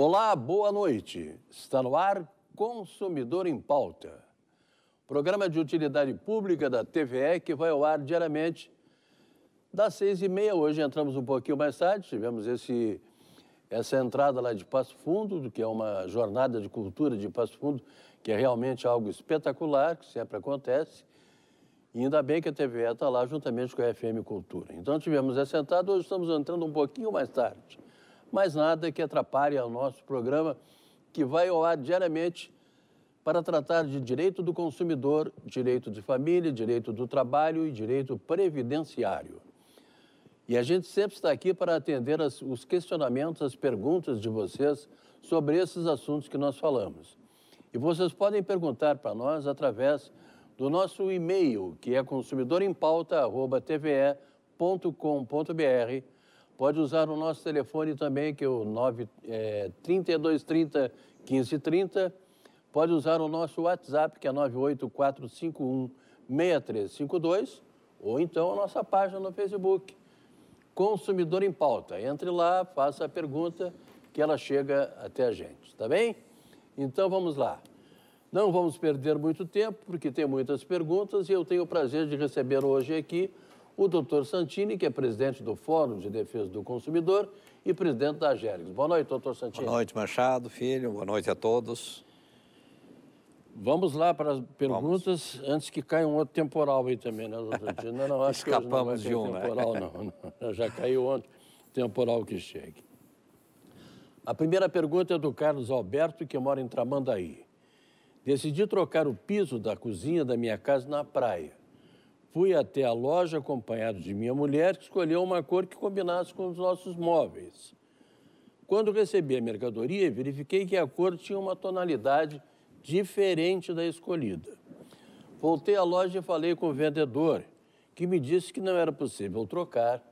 Olá, boa noite. Está no ar Consumidor em Pauta, programa de utilidade pública da TVE que vai ao ar diariamente das seis e meia. Hoje entramos um pouquinho mais tarde, tivemos esse, essa entrada lá de Passo Fundo, que é uma jornada de cultura de Passo Fundo, que é realmente algo espetacular, que sempre acontece. E ainda bem que a TVE está lá juntamente com a FM Cultura. Então tivemos essa entrada, hoje estamos entrando um pouquinho mais tarde mas nada que atrapalhe ao nosso programa, que vai ao ar diariamente para tratar de direito do consumidor, direito de família, direito do trabalho e direito previdenciário. E a gente sempre está aqui para atender as, os questionamentos, as perguntas de vocês sobre esses assuntos que nós falamos. E vocês podem perguntar para nós através do nosso e-mail, que é consumidorempauta.tve.com.br Pode usar o nosso telefone também, que é o 9, é, 3230 1530. Pode usar o nosso WhatsApp, que é 98451 6352, ou então a nossa página no Facebook, Consumidor em Pauta. Entre lá, faça a pergunta que ela chega até a gente, tá bem? Então vamos lá. Não vamos perder muito tempo, porque tem muitas perguntas e eu tenho o prazer de receber hoje aqui o doutor Santini, que é presidente do Fórum de Defesa do Consumidor e presidente da Agéricos. Boa noite, doutor Santini. Boa noite, Machado, filho. Boa noite a todos. Vamos lá para as perguntas, Vamos. antes que caia um outro temporal aí também, né, doutor Santini? Não, não, acho Escapamos que hoje não vai de um, né? temporal, né? não. Já caiu ontem, temporal que chegue. A primeira pergunta é do Carlos Alberto, que mora em Tramandaí. Decidi trocar o piso da cozinha da minha casa na praia. Fui até a loja acompanhado de minha mulher, que escolheu uma cor que combinasse com os nossos móveis. Quando recebi a mercadoria, verifiquei que a cor tinha uma tonalidade diferente da escolhida. Voltei à loja e falei com o vendedor, que me disse que não era possível trocar,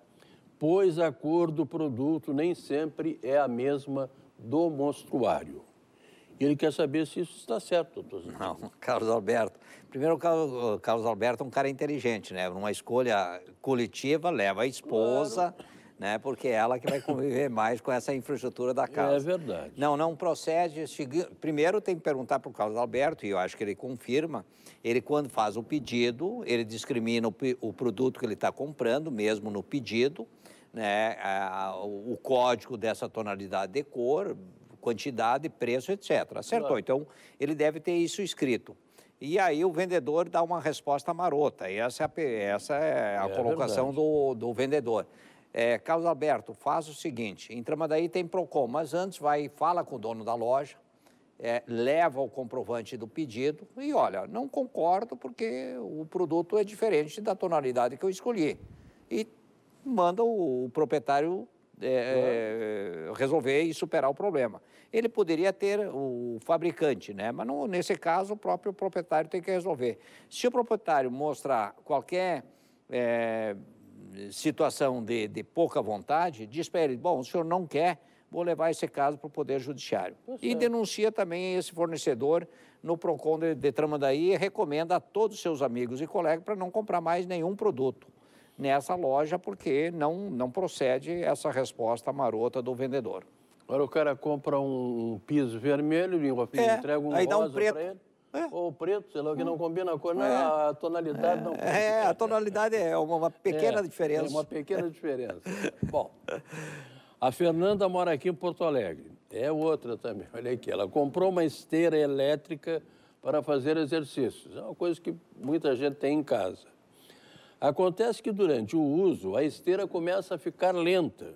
pois a cor do produto nem sempre é a mesma do monstruário. E ele quer saber se isso está certo, doutor. Não, Carlos Alberto. Primeiro, o Carlos Alberto é um cara inteligente, né? Numa escolha coletiva, leva a esposa, claro. né? Porque é ela que vai conviver mais com essa infraestrutura da é casa. É verdade. Não, não procede. Primeiro, tem que perguntar para o Carlos Alberto, e eu acho que ele confirma. Ele, quando faz o pedido, ele discrimina o produto que ele está comprando, mesmo no pedido. Né, a, o código dessa tonalidade de cor, quantidade, preço, etc. Acertou. Então, ele deve ter isso escrito. E aí o vendedor dá uma resposta marota. E essa é a, essa é a é colocação do, do vendedor. É, Carlos Alberto, faz o seguinte: em daí, tem PROCON, mas antes vai fala com o dono da loja, é, leva o comprovante do pedido e olha, não concordo porque o produto é diferente da tonalidade que eu escolhi. E manda o, o proprietário é, é, resolver e superar o problema. Ele poderia ter o fabricante, né? mas nesse caso o próprio proprietário tem que resolver. Se o proprietário mostrar qualquer é, situação de, de, pouca vontade, diz para ele: bom, o senhor não quer, vou levar esse caso para o Poder Judiciário. E é. denuncia também esse fornecedor no PROCON de, de Tramandaí e recomenda a todos seus amigos e colegas para não comprar mais nenhum produto nessa loja porque não, não procede essa resposta marota do vendedor. Agora o cara compra um piso vermelho e é, entrega um aí dá um preto. ele. É. Ou preto, sei lá, que não hum. combina a cor, não, é. a tonalidade é. não combina. É, a tonalidade é uma, uma pequena é, é diferença. É uma pequena diferença. Bom, a Fernanda mora aqui em Porto Alegre. É outra também, olha aqui. Ela comprou uma esteira elétrica para fazer exercícios. É uma coisa que muita gente tem em casa. Acontece que durante o uso, a esteira começa a ficar lenta.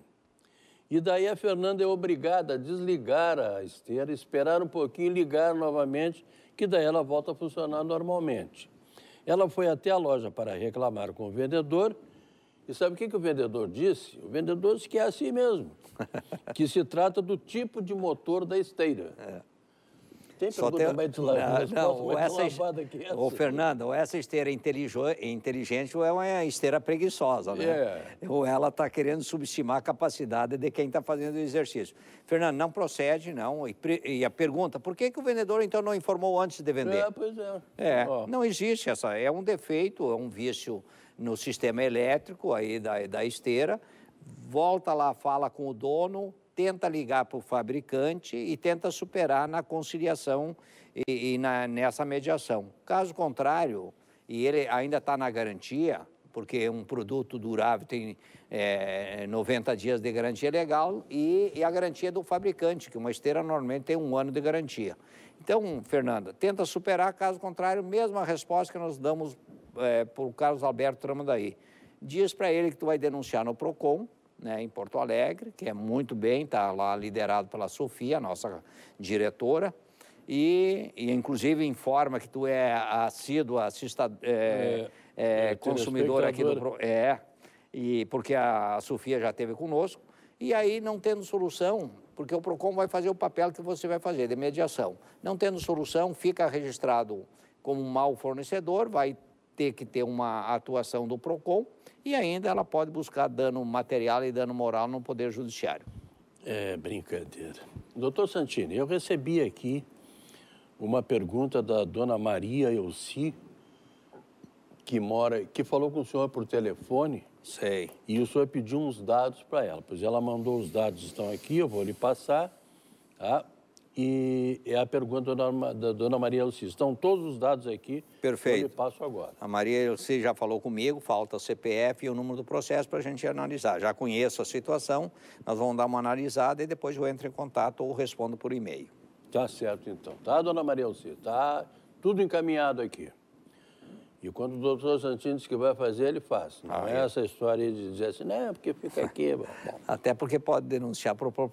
E daí a Fernanda é obrigada a desligar a esteira, esperar um pouquinho, ligar novamente, que daí ela volta a funcionar normalmente. Ela foi até a loja para reclamar com o vendedor. E sabe o que, que o vendedor disse? O vendedor disse que é assim mesmo, que se trata do tipo de motor da esteira. É. Tem Só tem... também de lá. Ah, não, não, ou essa, ô, Fernando, ou essa esteira inteligente ou é uma esteira preguiçosa, né? É. Ou ela está querendo subestimar a capacidade de quem está fazendo o exercício. Fernando, não procede, não. E, e, a pergunta, por que, que o vendedor, então, não informou antes de vender? É, pois é. é Não existe essa. É um defeito, é um vício no sistema elétrico aí da, da esteira. Volta lá, fala com o dono, tenta ligar para o fabricante e tenta superar na conciliação e, e na, nessa mediação. Caso contrário, e ele ainda está na garantia, porque um produto durável tem é, 90 dias de garantia legal e, e, a garantia do fabricante, que uma esteira normalmente tem um ano de garantia. Então, Fernanda, tenta superar, caso contrário, mesma resposta que nós damos é, para o Carlos Alberto Tramandaí. Diz para ele que tu vai denunciar no PROCON, né, em Porto Alegre, que é muito bem, está lá liderado pela Sofia, nossa diretora, e, e inclusive informa que tu é assíduo, assista, é, é, é, consumidor aqui do... É, e, porque a, Sofia já teve conosco, e aí não tendo solução, porque o PROCON vai fazer o papel que você vai fazer, de mediação. Não tendo solução, fica registrado como um mau fornecedor, vai ter que ter uma atuação do PROCON e ainda ela pode buscar dano material e dano moral no Poder Judiciário. É brincadeira. Doutor Santini, eu recebi aqui uma pergunta da dona Maria Elci, que mora, que falou com o senhor por telefone. Sei. E o senhor pediu uns dados para ela. Pois ela mandou os dados, estão aqui, eu vou lhe passar. Tá? e é a pergunta da dona Maria Elci. Estão todos os dados aqui. Perfeito. Eu passo agora. A Maria Elci já falou comigo, falta o CPF e o número do processo para a gente analisar. Já conheço a situação, nós vamos dar uma analisada e depois eu entro em contato ou respondo por e-mail. Tá certo, então. Tá, dona Maria Elci? Tá tudo encaminhado aqui. E quando o doutor Santino diz que vai fazer, ele faz. Não ah, é, é, essa história de dizer assim, não, é porque fica aqui. Até porque pode denunciar para é. por,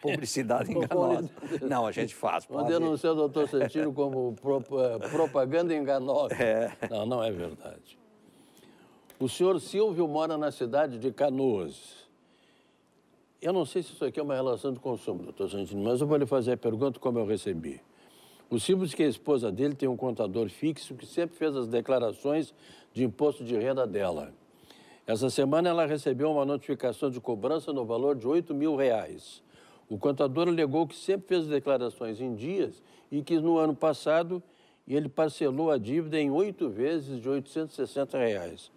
publicidade enganosa. Não, a gente faz. Pode denunciar o doutor Santino como eh, propaganda enganosa. É. Não, não é verdade. O senhor Silvio mora na cidade de Canoas. Eu não sei se isso aqui é uma relação de consumo, doutor Santino, mas eu vou lhe fazer a pergunta como eu recebi. O simples que a esposa dele tem um contador fixo que sempre fez as declarações de imposto de renda dela. Essa semana ela recebeu uma notificação de cobrança no valor de 8 mil reais. O contador alegou que sempre fez declarações em dias e que no ano passado ele parcelou a dívida em oito vezes de 860 reais.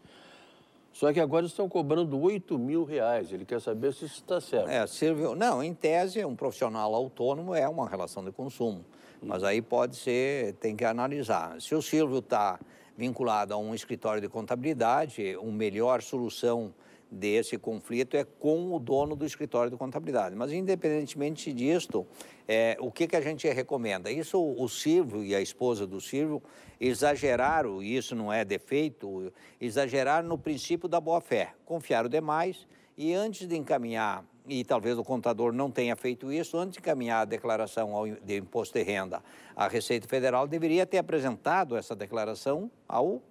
Só que agora estão cobrando 8 mil reais. Ele quer saber se isso está certo. É, serviu. Não, em tese, um profissional autônomo é uma relação de consumo. Mas aí pode ser, tem que analisar. Se o Silvio está vinculado a um escritório de contabilidade, a melhor solução desse conflito é com o dono do escritório de contabilidade. Mas, independentemente disto, é, o que, que a gente recomenda? Isso, o Silvio e a esposa do Silvio exageraram, e isso não é defeito, exageraram no princípio da boa-fé. Confiaram demais e, antes de encaminhar e talvez o contador não tenha feito isso antes de encaminhar a declaração de imposto de renda. A Receita Federal deveria ter apresentado essa declaração ao,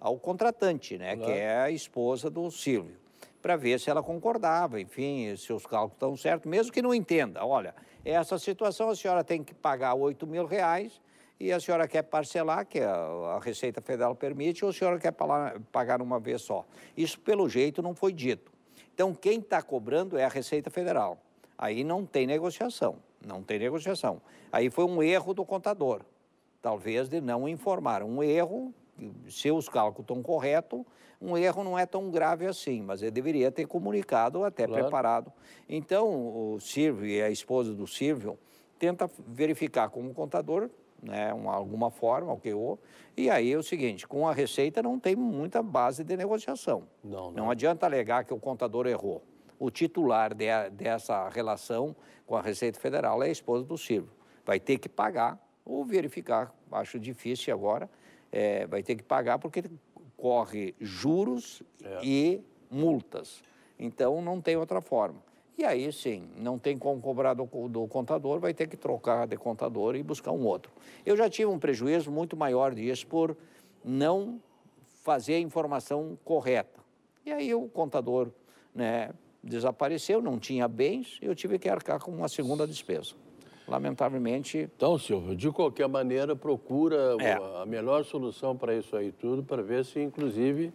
ao contratante, né, claro. que é a esposa do Silvio, para ver se ela concordava, enfim, se os cálculos estão certos, mesmo que não entenda. Olha, é essa situação a senhora tem que pagar 8 mil reais e a senhora quer parcelar, que a Receita Federal permite, ou a senhora quer pagar uma vez só. Isso, pelo jeito, não foi dito. Então, quem está cobrando é a Receita Federal. Aí não tem negociação, não tem negociação. Aí foi um erro do contador, talvez de não informar. Um erro, se os cálculos estão corretos, um erro não é tão grave assim, mas ele deveria ter comunicado até claro. preparado. Então, o Silvio e a esposa do Silvio tenta verificar com o contador né, uma, alguma forma, o que ou E aí é o seguinte, com a Receita não tem muita base de negociação. Não, não. não adianta alegar que o contador errou. O titular de, dessa relação com a Receita Federal é a esposa do Silvio. Vai ter que pagar ou verificar, acho difícil agora, é, vai ter que pagar porque corre juros é. e multas. Então não tem outra forma. E aí sim, não tem como cobrar do, do, contador, vai ter que trocar de contador e buscar um outro. Eu já tive um prejuízo muito maior disso por não fazer a informação correta. E aí o contador né, desapareceu, não tinha bens, eu tive que arcar com uma segunda despesa. Lamentavelmente. Então, Silvio, de qualquer maneira, procura é. a melhor solução para isso aí tudo, para ver se, inclusive,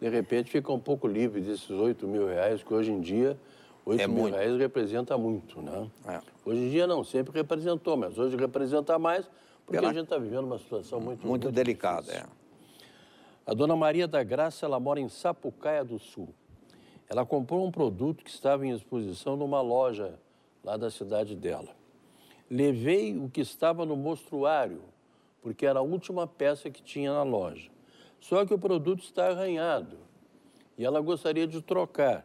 de repente, fica um pouco livre desses 8 mil reais que hoje em dia 8 é mil muito. reais representa muito, né? É. Hoje em dia não, sempre representou, mas hoje representa mais porque Pela... a gente está vivendo uma situação muito... Muito, muito delicada, é. A dona Maria da Graça, ela mora em Sapucaia do Sul. Ela comprou um produto que estava em exposição numa loja lá da cidade dela. Levei o que estava no mostruário, porque era a última peça que tinha na loja. Só que o produto está arranhado e ela gostaria de trocar.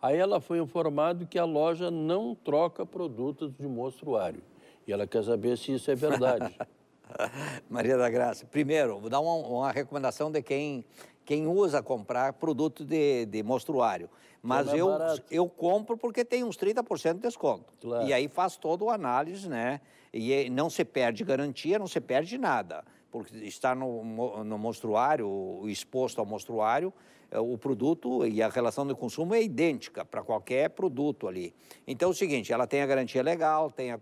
Aí ela foi informada que a loja não troca produtos de monstruário. E ela quer saber se isso é verdade. Maria da Graça, primeiro, vou dar uma, uma recomendação de quem quem usa comprar produto de, de monstruário. Mas é eu, eu compro porque tem uns 30% de desconto. Claro. E aí faz toda a análise, né? E não se perde garantia, não se perde nada. Porque está no, no monstruário, exposto ao monstruário, é, o produto e a relação do consumo é idêntica para qualquer produto ali. Então é o seguinte, ela tem a garantia legal, tem a,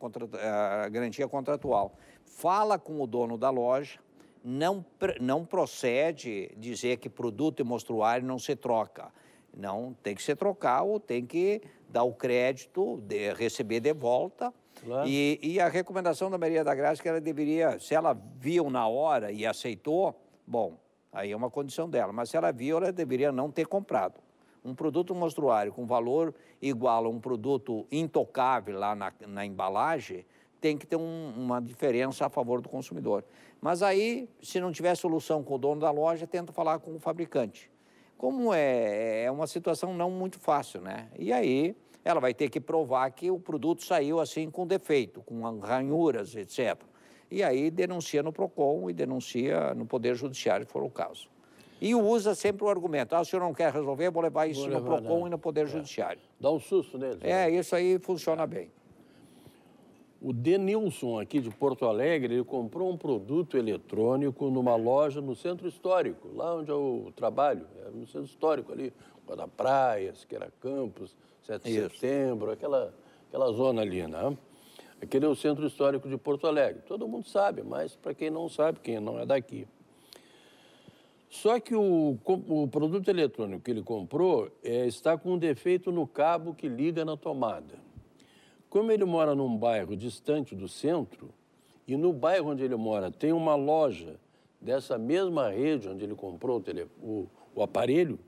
a garantia contratual. Fala com o dono da loja, não, não procede dizer que produto e mostruário não se troca. Não, tem que se trocar ou tem que dar o crédito, de, receber de volta. Claro. E, e, a recomendação da Maria da Graça é que ela deveria, se ela viu na hora e aceitou, bom, Aí é uma condição dela. Mas se ela viu, ela deveria não ter comprado. Um produto monstruário com valor igual a um produto intocável lá na, na embalagem tem que ter um, uma diferença a favor do consumidor. Mas aí, se não tiver solução com o dono da loja, tenta falar com o fabricante. Como é, é uma situação não muito fácil, né? E aí ela vai ter que provar que o produto saiu assim com defeito, com ranhuras, etc e aí denuncia no PROCON e denuncia no Poder Judiciário, se for o caso. E usa sempre o argumento: ah, o senhor não quer resolver, vou levar isso vou levar, no PROCON e no Poder é. Judiciário. Dá um susto neles. É, né? isso aí funciona é. bem. O Denilson, aqui de Porto Alegre, ele comprou um produto eletrônico numa loja no centro histórico, lá onde eu é trabalho, é no centro histórico ali, da Praia, Siqueira Campos, 7 de Isso. setembro, aquela, aquela zona ali, né? Aquele é o Centro Histórico de Porto Alegre. Todo mundo sabe, mas para quem não sabe, quem não é daqui. Só que o, o produto eletrônico que ele comprou é, está com um defeito no cabo que liga na tomada. Como ele mora num bairro distante do centro, e no bairro onde ele mora tem uma loja dessa mesma rede onde ele comprou o, tele, o, o aparelho,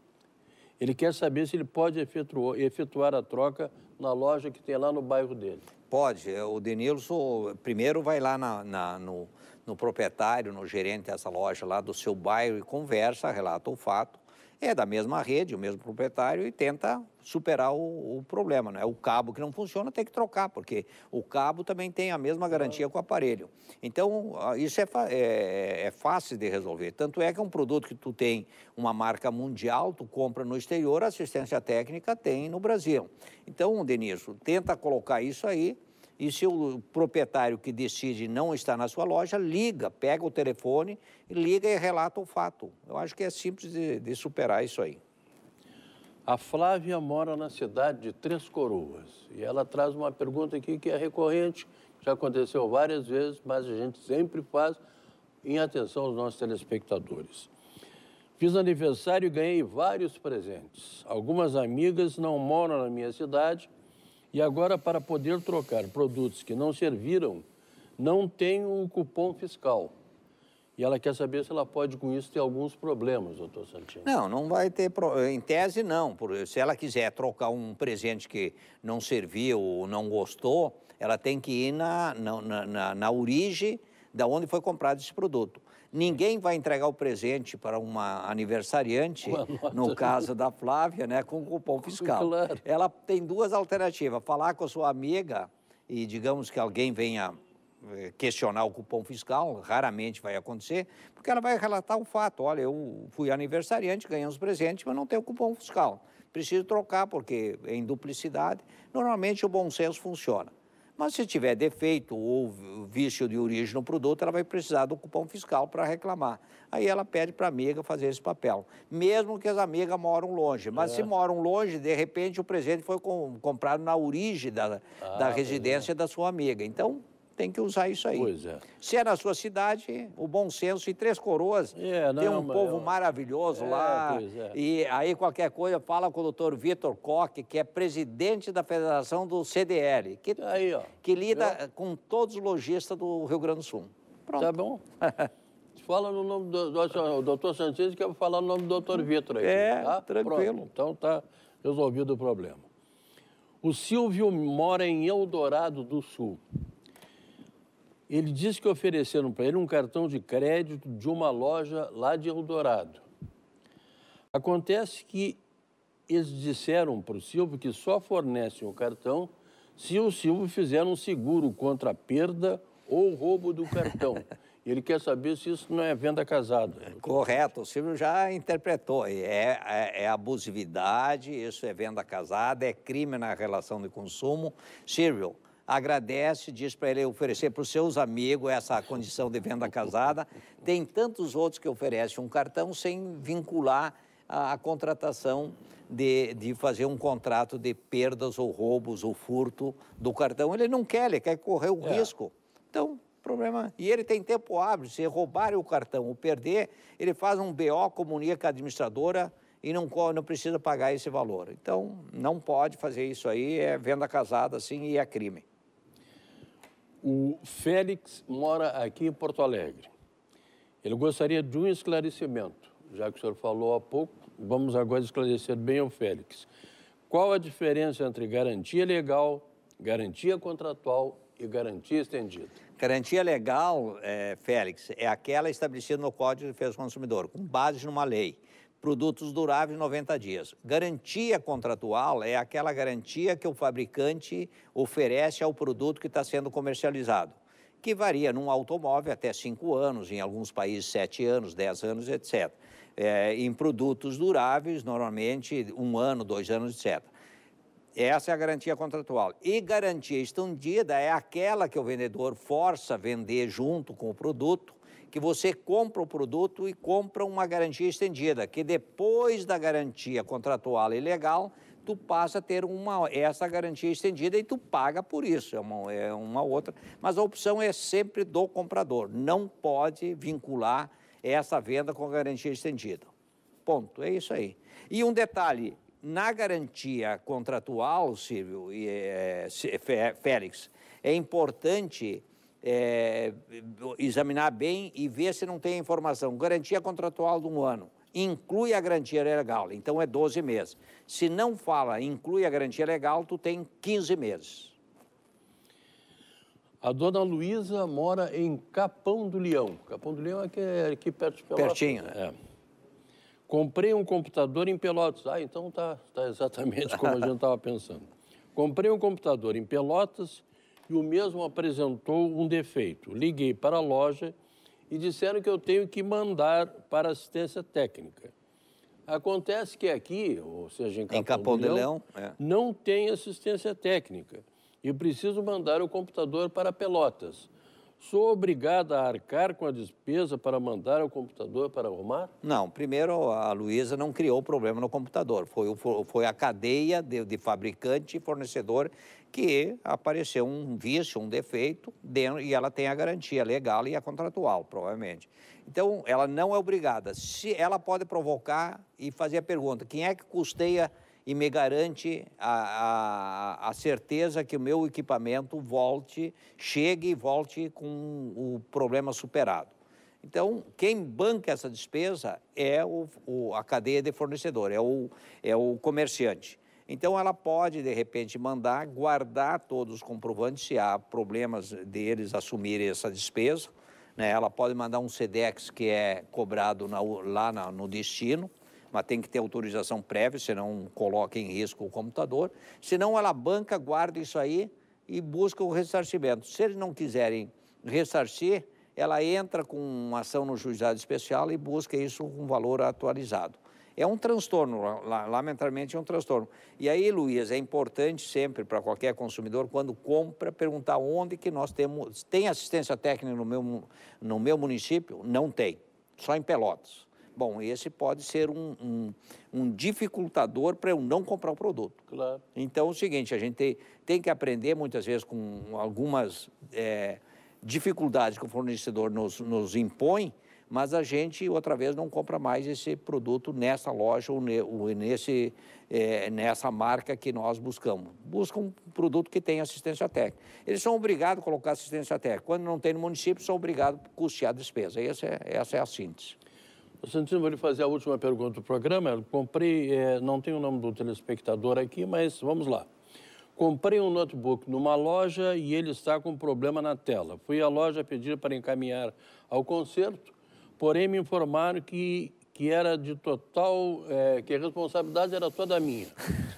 ele quer saber se ele pode efetuar, efetuar a troca na loja que tem lá no bairro dele. Pode. É, o Denilson primeiro vai lá na, na, no, no proprietário, no gerente dessa loja lá do seu bairro e conversa, relata o fato é da mesma rede, o mesmo proprietário e tenta superar o, o problema. É O cabo que não funciona tem que trocar, porque o cabo também tem a mesma garantia com o aparelho. Então, ah, isso é, é, é, é, fácil de resolver. Tanto é que é um produto que tu tem uma marca mundial, tu compra no exterior, assistência técnica tem no Brasil. Então, Denis, tenta colocar isso aí e se o proprietário que decide não estar na sua loja, liga, pega o telefone, liga e relata o fato. Eu acho que é simples de, de superar isso aí. A Flávia mora na cidade de Três Coroas e ela traz uma pergunta aqui que é recorrente, já aconteceu várias vezes, mas a gente sempre faz em atenção aos nossos telespectadores. Fiz aniversário e ganhei vários presentes. Algumas amigas não moram na minha cidade e agora, para poder trocar produtos que não serviram, não tem o um cupom fiscal. E ela quer saber se ela pode, com isso, ter alguns problemas, doutor Santini. Não, não vai ter. Pro... Em tese, não. Se ela quiser trocar um presente que não serviu ou não gostou, ela tem que ir na, na, na, na origem da onde foi comprado esse produto. Ninguém vai entregar o presente para uma aniversariante, uma no caso da Flávia, né, com cupom fiscal. Claro. Ela tem duas alternativas: falar com a sua amiga e, digamos, que alguém venha eh, questionar o cupom fiscal, raramente vai acontecer, porque ela vai relatar o fato: olha, eu fui aniversariante, ganhei uns presentes, mas não tenho cupom fiscal. Preciso trocar, porque é em duplicidade. Normalmente o bom senso funciona. Mas se tiver defeito ou vício de origem no produto, ela vai precisar do cupom fiscal para reclamar. Aí ela pede para a amiga fazer esse papel. Mesmo que as amigas moram longe. Mas é. se moram longe, de repente o presente foi com, comprado na origem da, ah, da residência é. da sua amiga. Então, tem que usar isso aí. Pois é. Se é na sua cidade, o bom senso e Três Coroas, é, não, tem um povo eu... É maravilhoso é, lá. É. E aí qualquer coisa, fala com o doutor Vitor Koch, que é presidente da Federação do CDL, que, aí, ó. que lida eu... com todos os lojistas do Rio Grande do Sul. Pronto. Tá bom. fala no nome do, do, do doutor Santos, que eu vou falar no nome do doutor Vitor aí. É, tá? tranquilo. Pronto. Então tá resolvido o problema. O Silvio mora em Eldorado do Sul. Ele disse que ofereceram para ele um cartão de crédito de uma loja lá de Eldorado. Acontece que eles disseram para o Silvio que só fornecem o cartão se o Silvio fizer um seguro contra a perda ou roubo do cartão. Ele quer saber se isso não é venda casada. É, correto, o Silvio já interpretou. É, é, é, abusividade, isso é venda casada, é crime na relação de consumo. Silvio, agradece, diz para ele oferecer para os seus amigos essa condição de venda casada. Tem tantos outros que oferecem um cartão sem vincular a, a contratação de, de fazer um contrato de perdas ou roubos ou furto do cartão. Ele não quer, ele quer correr o é. risco. Então, problema. E ele tem tempo hábil. Se roubarem o cartão ou perder, ele faz um BO, comunica a administradora e não, não precisa pagar esse valor. Então, não pode fazer isso aí, é venda casada, assim, e é crime. O Félix mora aqui em Porto Alegre. Ele gostaria de um esclarecimento, já que o senhor falou há pouco. Vamos agora esclarecer bem o Félix. Qual a diferença entre garantia legal, garantia contratual e garantia estendida? Garantia legal, é, Félix, é aquela estabelecida no Código de Defesa do Consumidor, com base numa lei produtos duráveis 90 dias. Garantia contratual é aquela garantia que o fabricante oferece ao produto que está sendo comercializado, que varia num automóvel até 5 anos, em alguns países 7 anos, 10 anos, etc. É, em produtos duráveis, normalmente um ano, dois anos, etc. Essa é a garantia contratual. E garantia estendida é aquela que o vendedor força a vender junto com o produto que você compra o produto e compra uma garantia estendida, que depois da garantia contratual e legal, tu passa a ter uma, essa garantia estendida e tu paga por isso, é uma, é uma outra. Mas a opção é sempre do comprador, não pode vincular essa venda com a garantia estendida. Ponto, é isso aí. E um detalhe, na garantia contratual, Silvio e é, Félix, é importante é, examinar bem e ver se não tem informação. Garantia contratual de um ano. Inclui a garantia legal, então é 12 meses. Se não fala inclui a garantia legal, tu tem 15 meses. A dona Luísa mora em Capão do Leão. Capão do Leão é aqui, é aqui perto de Pelotas. Pertinho. Né? É. Comprei um computador em Pelotas. Ah, então tá, tá exatamente como a gente estava pensando. Comprei um computador em Pelotas e o mesmo apresentou um defeito. Liguei para a loja e disseram que eu tenho que mandar para assistência técnica. Acontece que aqui, ou seja, em Capão, em Capão de Leão, é. não tem assistência técnica e preciso mandar o computador para Pelotas. Sou obrigada a arcar com a despesa para mandar o computador para arrumar? Não, primeiro a Luísa não criou o problema no computador. Foi, foi a cadeia de, de fabricante e fornecedor que apareceu um vício, um defeito, dentro, e ela tem a garantia legal e a contratual, provavelmente. Então, ela não é obrigada. Se ela pode provocar e fazer a pergunta: quem é que custeia e me garante a, a, a, certeza que o meu equipamento volte, chegue e volte com o problema superado. Então, quem banca essa despesa é o, o, a cadeia de fornecedor, é o, é o comerciante. Então, ela pode, de repente, mandar guardar todos os comprovantes se há problemas deles assumirem essa despesa. Né? Ela pode mandar um SEDEX que é cobrado na, lá na, no destino mas tem que ter autorização prévia, senão coloca em risco o computador. Senão ela banca, guarda isso aí e busca o ressarcimento. Se eles não quiserem ressarcir, ela entra com uma ação no juizado especial e busca isso com um valor atualizado. É um transtorno, lamentavelmente é um transtorno. E aí, Luiz, é importante sempre para qualquer consumidor, quando compra, perguntar onde que nós temos. Tem assistência técnica no meu, no meu município? Não tem, só em Pelotas. Bom, esse pode ser um, um, um dificultador para eu não comprar o produto. Claro. Então é o seguinte, a gente tem, que aprender muitas vezes com algumas é, dificuldades que o fornecedor nos, nos impõe, mas a gente outra vez não compra mais esse produto nessa loja ou, ne, ou nesse, é, nessa marca que nós buscamos. Busca um produto que tem assistência técnica. Eles são obrigados a colocar assistência técnica. Quando não tem no município, são obrigados a custear a despesa. é, essa é a síntese. Santino, vou lhe fazer a última pergunta do programa. comprei, é, não tem o nome do telespectador aqui, mas vamos lá. Comprei um notebook numa loja e ele está com problema na tela. Fui à loja pedir para encaminhar ao conserto, porém me informaram que, que era de total, é, que a responsabilidade era toda minha.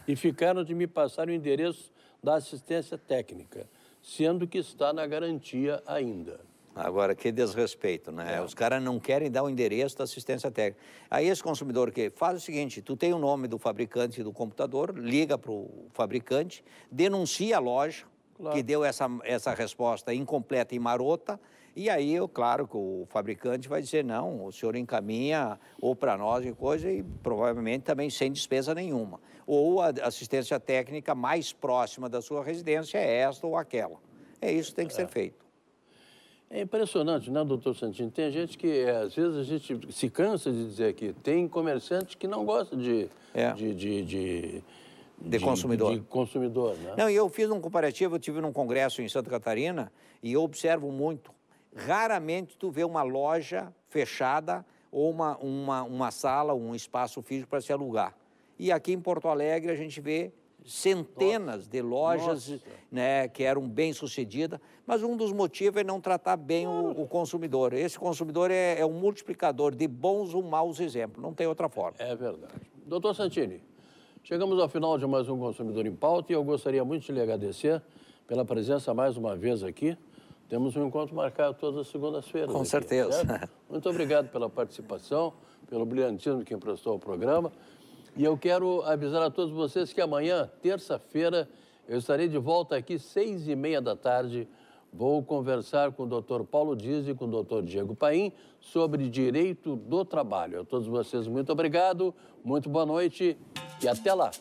E ficaram de me passar o endereço da assistência técnica, sendo que está na garantia ainda. Agora, que desrespeito, né? É. Os caras não querem dar o endereço da assistência técnica. Aí esse consumidor que faz o seguinte, tu tem o nome do fabricante do computador, liga para o fabricante, denuncia a loja claro. que deu essa, essa resposta incompleta e marota, e aí, eu, claro que o fabricante vai dizer, não, o senhor encaminha ou para nós e coisa, e provavelmente também sem despesa nenhuma. Ou a assistência técnica mais próxima da sua residência é esta ou aquela. É isso que tem que é. ser feito. É impressionante, né, doutor Santini? Tem gente que, é, às vezes, a gente se cansa de dizer que tem comerciantes que não gostam de... É. de, de, de, de consumidor. De consumidor, né? Não, e eu fiz um comparativo, eu tive num congresso em Santa Catarina e eu observo muito. Raramente tu vê uma loja fechada ou uma, uma, uma sala, um espaço físico para se alugar. E aqui em Porto Alegre a gente vê centenas Nossa. de lojas né, que eram bem sucedidas, mas um dos motivos é não tratar bem o, o consumidor. Esse consumidor é, é, um multiplicador de bons ou maus exemplos, não tem outra forma. É verdade. Doutor Santini, chegamos ao final de mais um Consumidor em Pauta e eu gostaria muito de lhe agradecer pela presença mais uma vez aqui. Temos um encontro marcado todas as segundas-feiras. Com aqui, certeza. Certo? Muito obrigado pela participação, pelo brilhantismo que emprestou ao programa. E eu quero avisar a todos vocês que amanhã, terça-feira, eu estarei de volta aqui, seis e meia da tarde. Vou conversar com o doutor Paulo Dias e com o doutor Diego Paim sobre direito do trabalho. A todos vocês, muito obrigado, muito boa noite e até lá.